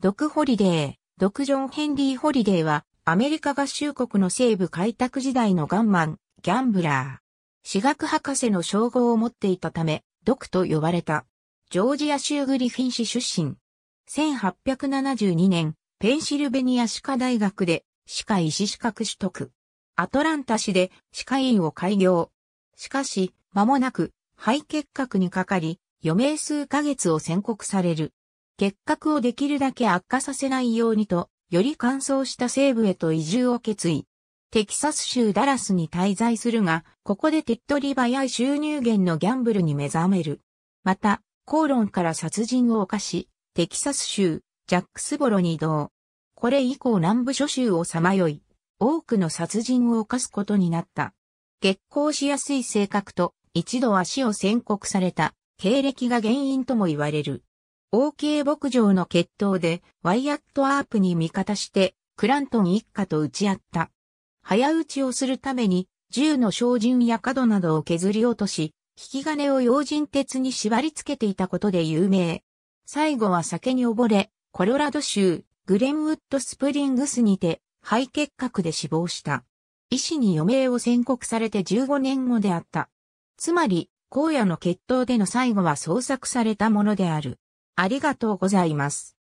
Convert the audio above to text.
ドク・ホリデー、ドク・ジョン・ヘンリー・ホリデーは、アメリカ合衆国の西部開拓時代のガンマン、ギャンブラー。私学博士の称号を持っていたため、ドクと呼ばれた。ジョージア州グリフィン市出身。1872年、ペンシルベニア歯科大学で、歯科医師資格取得。アトランタ市で歯科医院を開業。しかし、間もなく、肺結核にかかり、余命数ヶ月を宣告される。結核をできるだけ悪化させないようにと、より乾燥した西部へと移住を決意。テキサス州ダラスに滞在するが、ここで手っ取り早い収入源のギャンブルに目覚める。また、口論から殺人を犯し、テキサス州、ジャックスボロに移動。これ以降南部諸州をさまよい、多くの殺人を犯すことになった。結婚しやすい性格と、一度足を宣告された、経歴が原因とも言われる。OK 牧場の決闘でワイアット・アープに味方してクラントン一家と打ち合った。早打ちをするために銃の照準や角などを削り落とし、引き金を用心鉄に縛り付けていたことで有名。最後は酒に溺れ、コロラド州グレンウッドスプリングスにて肺結核で死亡した。医師に余命を宣告されて15年後であった。つまり、荒野の決闘での最後は創作されたものである。ありがとうございます。